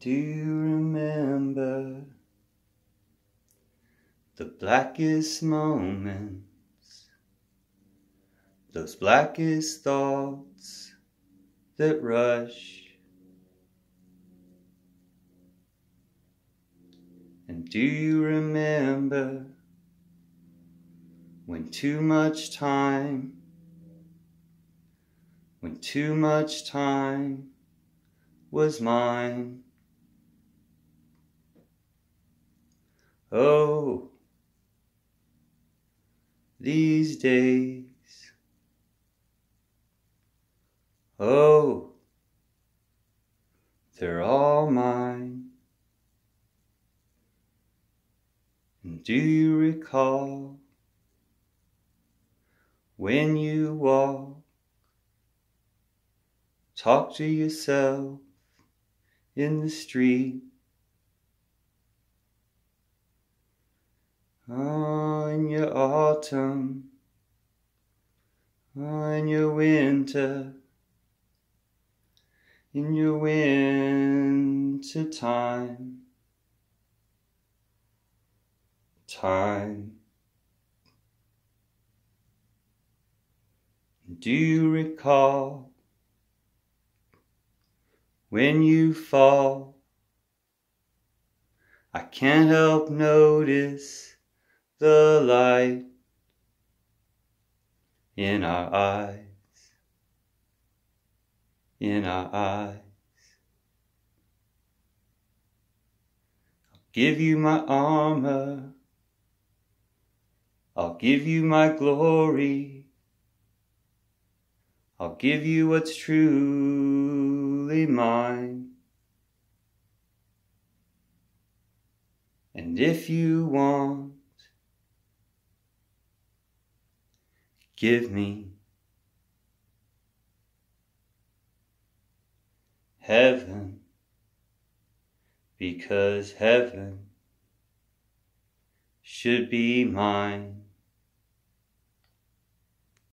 do you remember the blackest moments, those blackest thoughts that rush? And do you remember when too much time, when too much time was mine? Oh, these days. Oh, they're all mine. And do you recall when you walk, talk to yourself in the street? on your autumn, on your winter, in your winter time, time. Do you recall when you fall? I can't help notice the light in our eyes, in our eyes. I'll give you my armor, I'll give you my glory, I'll give you what's truly mine. And if you want give me heaven because heaven should be mine.